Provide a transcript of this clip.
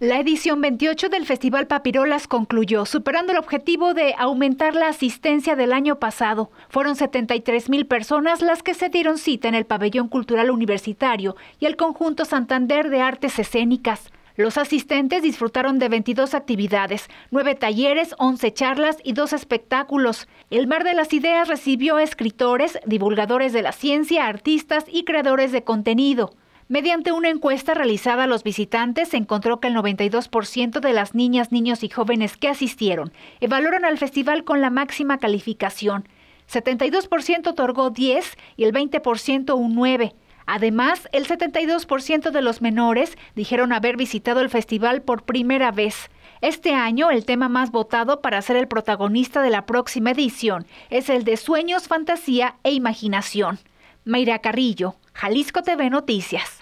La edición 28 del Festival Papirolas concluyó, superando el objetivo de aumentar la asistencia del año pasado. Fueron 73 mil personas las que se dieron cita en el Pabellón Cultural Universitario y el Conjunto Santander de Artes Escénicas. Los asistentes disfrutaron de 22 actividades, 9 talleres, 11 charlas y 2 espectáculos. El Mar de las Ideas recibió escritores, divulgadores de la ciencia, artistas y creadores de contenido. Mediante una encuesta realizada a los visitantes, se encontró que el 92% de las niñas, niños y jóvenes que asistieron evaluaron al festival con la máxima calificación. 72% otorgó 10 y el 20% un 9. Además, el 72% de los menores dijeron haber visitado el festival por primera vez. Este año, el tema más votado para ser el protagonista de la próxima edición es el de sueños, fantasía e imaginación. Mayra Carrillo, Jalisco TV Noticias.